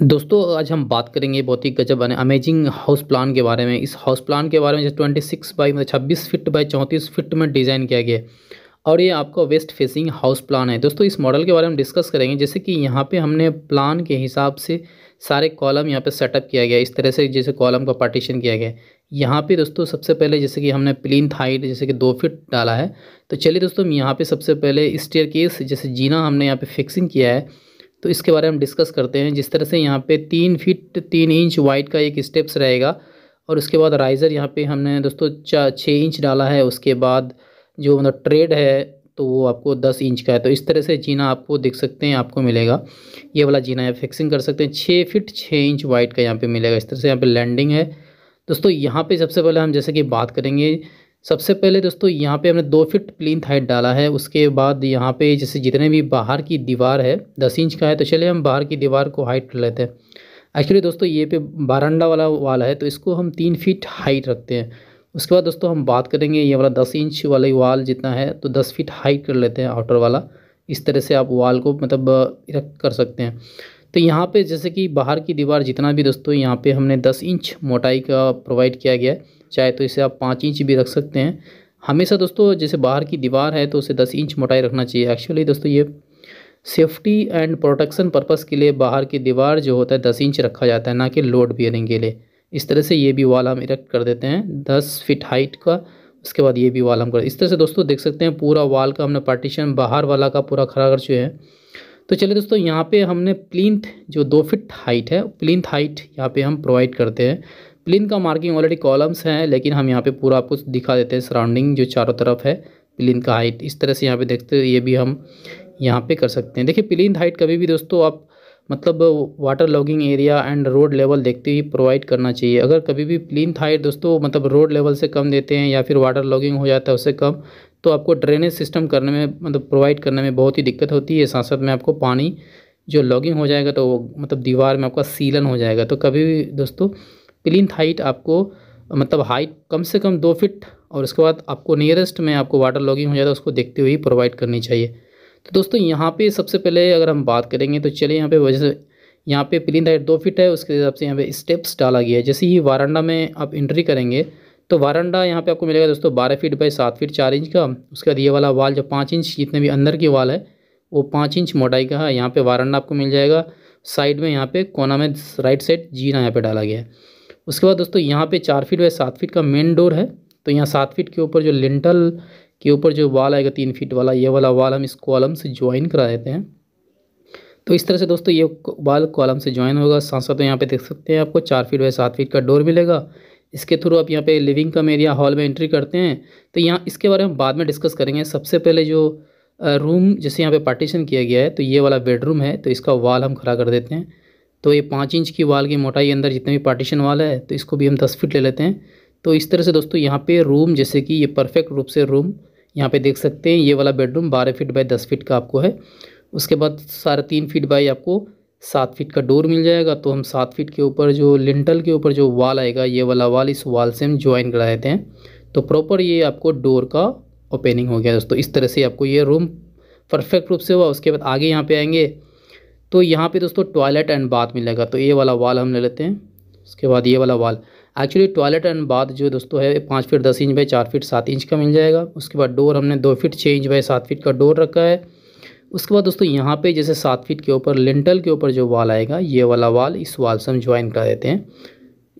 दोस्तों आज हम बात करेंगे बहुत ही गजब बने अमेजिंग हाउस प्लान के बारे में इस हाउस प्लान के बारे में जैसे ट्वेंटी सिक्स बाई मतलब छब्बीस फिट बाई चौंतीस फिट में डिज़ाइन किया गया और ये आपका वेस्ट फेसिंग हाउस प्लान है दोस्तों इस मॉडल के बारे में डिस्कस करेंगे जैसे कि यहाँ पे हमने प्लान के हिसाब से सारे कॉलम यहाँ पे सेटअप किया गया इस तरह से जैसे कॉलम का पार्टीशन किया गया यहाँ पे दोस्तों सबसे पहले जैसे कि हमने प्लिन हाइट जैसे कि दो फिट डाला है तो चलिए दोस्तों यहाँ पर सबसे पहले स्टेयर केस जैसे जीना हमने यहाँ पर फिक्सिंग किया है तो इसके बारे में हम डिस्कस करते हैं जिस तरह से यहाँ पे तीन फीट तीन इंच वाइड का एक स्टेप्स रहेगा और उसके बाद राइज़र यहाँ पे हमने दोस्तों चा छः इंच डाला है उसके बाद जो मतलब ट्रेड है तो वो आपको दस इंच का है तो इस तरह से जीना आपको देख सकते हैं आपको मिलेगा ये वाला जीना है फिक्सिंग कर सकते हैं छः फिट छः इंच वाइड का यहाँ पर मिलेगा इस तरह से यहाँ पर लैंडिंग है दोस्तों यहाँ पर सबसे पहले हम जैसे कि बात करेंगे सबसे पहले दोस्तों यहाँ पे हमने दो फिट प्लीन हाइट डाला है उसके बाद यहाँ पे जैसे जितने भी बाहर की दीवार है दस इंच का है तो चलिए हम बाहर की दीवार को हाइट कर लेते हैं एक्चुअली दोस्तों ये पे बारंडा वाला वाल है तो इसको हम तीन फीट हाइट रखते हैं उसके बाद दोस्तों हम बात करेंगे ये वाला दस इंच वाला वाल जितना है तो दस फीट हाइट कर लेते हैं आउटर वाला इस तरह से आप वाल को मतलब कर सकते हैं तो यहाँ पे जैसे कि बाहर की दीवार जितना भी दोस्तों यहाँ पे हमने 10 इंच मोटाई का प्रोवाइड किया गया है चाहे तो इसे आप पाँच इंच भी रख सकते हैं हमेशा दोस्तों जैसे बाहर की दीवार है तो उसे दस इंच मोटाई रखना चाहिए एक्चुअली दोस्तों ये सेफ्टी एंड प्रोटेक्शन पर्पज़ के लिए बाहर की दीवार जो होता है दस इंच रखा जाता है ना कि लोड बियरिंग के लिए इस तरह से ये भी वाल हम इरेक्ट कर देते हैं दस फिट हाइट का उसके बाद ये भी वाल हम कर इस तरह से दोस्तों देख सकते हैं पूरा वाल का हमने पार्टीशन बाहर वाला का पूरा खड़ा कर चुके हैं तो चलिए दोस्तों यहाँ पे हमने प्लिंथ जो दो फिट हाइट है प्लिंथ हाइट यहाँ पे हम प्रोवाइड करते हैं प्लिन का मार्किंग ऑलरेडी कॉलम्स हैं लेकिन हम यहाँ पे पूरा आपको दिखा देते हैं सराउंडिंग जो चारों तरफ है प्लिन का हाइट इस तरह से यहाँ पे देखते हैं ये भी हम यहाँ पे कर सकते हैं देखिए प्लिन हाइट कभी भी दोस्तों आप मतलब water logging area and road level देखते हुए प्रोवाइड करना चाहिए अगर कभी भी प्लीन थाइट दोस्तों मतलब रोड लेवल से कम देते हैं या फिर वाटर लॉगिंग हो जाता है उससे कम तो आपको ड्रेनेज सिस्टम करने में मतलब प्रोवाइड करने में बहुत ही दिक्कत होती है साथ साथ में आपको पानी जो लॉगिंग हो जाएगा तो वो मतलब दीवार में आपका सीलन हो जाएगा तो कभी भी दोस्तों प्लीन हाइट आपको मतलब हाइट कम से कम दो फिट और उसके बाद आपको नियरेस्ट में आपको वाटर लॉगिंग हो जाता है उसको देखते हुए प्रोवाइड करनी चाहिए तो दोस्तों यहाँ पे सबसे पहले अगर हम बात करेंगे तो चलिए यहाँ पे वजह यहाँ पे प्लिन हाइट दो फिट है उसके हिसाब से यहाँ पे स्टेप्स डाला गया है जैसे ही वारंडा में आप इंट्री करेंगे तो वारंडा यहाँ पे आपको मिलेगा दोस्तों बारह फीट बाई सात फीट चार इंच का उसके बाद ये वाला वाल जो पाँच इंच जितने भी अंदर की वाल है वो पाँच इंच मोटाई का है यहाँ पर वारंडा आपको मिल जाएगा साइड में यहाँ पर कोना में राइट साइड जीना यहाँ पर डाला गया है उसके बाद दोस्तों यहाँ पे चार फीट बाई सात फीट का मेन डोर है तो यहाँ सात फीट के ऊपर जो लिंटल के ऊपर जो वाल आएगा तीन फीट वाला ये वाला वाल हम इस कॉलम से ज्वाइन करा देते हैं तो इस तरह से दोस्तों ये वाल कॉलम से ज्वाइन होगा साथ साथ यहाँ पे देख सकते हैं आपको चार फीट बाई सात फीट का डोर मिलेगा इसके थ्रू आप यहाँ पे लिविंग कम एरिया हॉल में एंट्री करते हैं तो यहाँ इसके बारे में बाद में डिस्कस करेंगे सबसे पहले जो रूम जैसे यहाँ पर पार्टीशन किया गया है तो ये वाला बेडरूम है तो इसका वाल हम खड़ा कर देते हैं तो ये पाँच इंच की वाल की मोटाई अंदर जितने भी पार्टीशन वाल है तो इसको भी हम दस फीट ले लेते हैं तो इस तरह से दोस्तों यहाँ पे रूम जैसे कि ये परफेक्ट रूप से रूम यहाँ पे देख सकते हैं ये वाला बेडरूम बारह फीट बाई दस फीट का आपको है उसके बाद साढ़े तीन फीट बाई आपको सात फीट का डोर मिल जाएगा तो हम सात फीट के ऊपर जो लिंटल के ऊपर जो वाल आएगा ये वाला वाल इस वाल से हम ज्वाइन करा देते हैं तो प्रॉपर ये आपको डोर का ओपनिंग हो गया दोस्तों इस तरह से आपको ये रूम परफेक्ट रूप से हुआ उसके बाद आगे यहाँ पर आएंगे तो यहाँ पर दोस्तों टॉयलेट एंड बाथ मिलेगा तो ये वाला वाल हम ले लेते हैं उसके बाद ये वाला वाल एक्चुअली टॉयलेट एंड बाथ जो दोस्तों है पाँच फीट दस इंच बाई चार फीट सात इंच का मिल जाएगा उसके बाद डोर हमने दो फीट छः इंच बाई सात फीट का डोर रखा है उसके बाद दोस्तों यहाँ पे जैसे सात फीट के ऊपर लिंटल के ऊपर जो वाल आएगा ये वाला वाल इस वाल से हम ज्वाइन करा देते हैं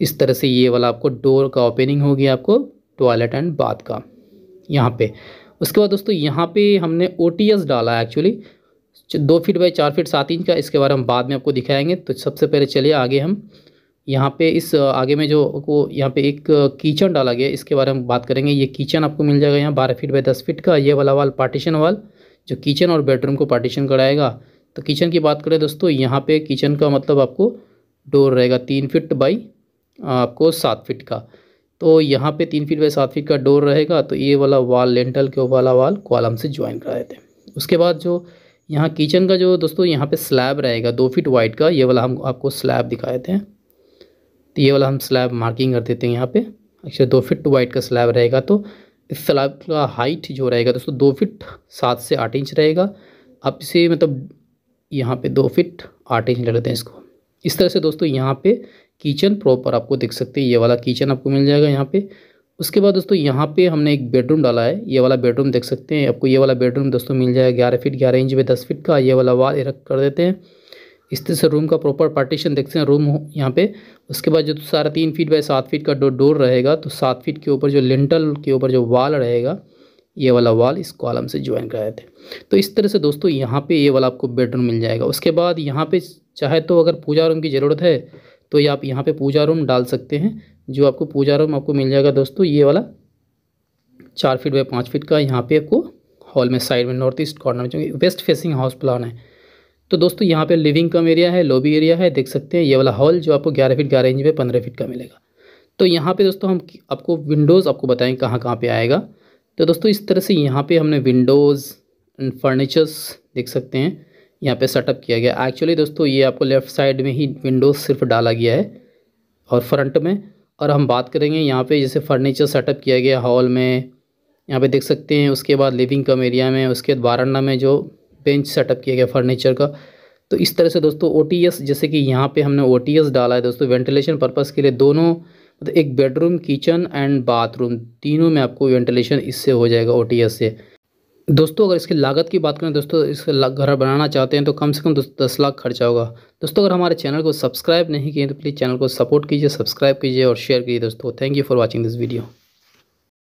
इस तरह से ये वाला आपको डोर का ओपनिंग होगी आपको टॉयलेट एंड बाथ का यहाँ पर उसके बाद दोस्तों यहाँ पे हमने ओ डाला है एक्चुअली दो फीट बाई चार फीट सात इंच का इसके बारे में हम बाद में आपको दिखाएंगे तो सबसे पहले चलिए आगे हम यहाँ पे इस आगे में जो को यहाँ पे एक किचन डाला गया इसके बारे में बात करेंगे ये किचन आपको मिल जाएगा यहाँ बारह फीट बाई दस फीट का ये वाला वाल पार्टीशन वाल जो किचन और बेडरूम को पार्टीशन कराएगा तो किचन की बात करें दोस्तों यहाँ पे किचन का मतलब आपको डोर रहेगा तीन फिट बाई आपको सात फिट का तो यहाँ पे तीन फिट बाई सात फिट का डोर रहेगा तो ये वाला वाल लेंटल के वाला वाल कॉलम से ज्वाइन करा देते हैं उसके बाद जो यहाँ किचन का जो दोस्तों यहाँ पे स्लैब रहेगा दो फीट वाइड का ये वाला हम आपको स्लैब दिखाए थे तो ये वाला हम स्लैब मार्किंग कर देते हैं यहाँ पे अच्छा दो फिट वाइड का स्लैब रहेगा तो इस स्लैब का हाइट जो रहेगा दोस्तों दो फिट सात से आठ इंच रहेगा आप इसे मतलब यहाँ पे दो फिट आठ इंच ले लेते हैं इसको इस तरह से दोस्तों यहाँ पे किचन प्रॉपर आपको देख सकते हैं ये वाला किचन आपको मिल जाएगा यहाँ पे उसके बाद दोस्तों यहाँ पे हमने एक बेडरूम डाला है ये वाला बेडरूम देख सकते हैं आपको ये वाला बेडरूम दोस्तों मिल जाएगा ग्यारह फिट ग्यारह इंच में दस फिट का ये वाला वाल इरक कर देते हैं इस तरह से रूम का प्रॉपर पार्टीशन देखते हैं रूम यहाँ पे उसके बाद जो साढ़े तीन फीट बाय सात फीट का डोर डोर रहेगा तो सात फीट के ऊपर जो लेंटल के ऊपर जो वाल रहेगा ये वाला वाल इस कॉलम से ज्वाइन कराए थे तो इस तरह से दोस्तों यहाँ पे ये वाला आपको बेडरूम मिल जाएगा उसके बाद यहाँ पे चाहे तो अगर पूजा रूम की ज़रूरत है तो ये आप यहाँ पर पूजा रूम डाल सकते हैं जो आपको पूजा रूम आपको मिल जाएगा दोस्तों ये वाला चार फीट बाई पाँच फीट का यहाँ पे आपको हॉल में साइड में नॉर्थ ईस्ट कॉर्नर में वेस्ट फेसिंग हाउस प्लान है तो दोस्तों यहाँ पे लिविंग कम एरिया है लॉबी एरिया है देख सकते हैं ये वाला हॉल जो आपको ग्यारह फीट 11 इंच पे पंद्रह फीट का मिलेगा तो यहाँ पे दोस्तों हम आपको विंडोज़ आपको बताएं कहाँ कहाँ पे आएगा तो दोस्तों इस तरह से यहाँ पे हमने विंडोज़ एंड फर्नीचर्स देख सकते हैं यहाँ पे सेटअप किया गया एक्चुअली दोस्तों ये आपको लेफ़्ट साइड में ही विंडोज़ सिर्फ डाला गया है और फ्रंट में और हम बात करेंगे यहाँ पे जैसे फर्नीचर सेटअप किया गया हॉल में यहाँ पे देख सकते हैं उसके बाद लिविंग कम एरिया में उसके बाद बारंडा में जो बेंच सेटअप किया गया फर्नीचर का तो इस तरह से दोस्तों ओ जैसे कि यहाँ पे हमने ओ डाला है दोस्तों वेंटिलेशन पर्पज़ के लिए दोनों मतलब एक बेडरूम किचन एंड बाथरूम तीनों में आपको वेंटिलेशन इससे हो जाएगा ओ से दोस्तों अगर इसकी लागत की बात करें दोस्तों इसका घर बनाना चाहते हैं तो कम से कम दोस्तों दस लाख खर्चा होगा दोस्तों अगर हमारे चैनल को सब्सक्राइब नहीं किए तो प्लीज़ चैनल को सपोर्ट कीजिए सब्सक्राइब कीजिए और शेयर कीजिए दोस्तों thank you for watching this video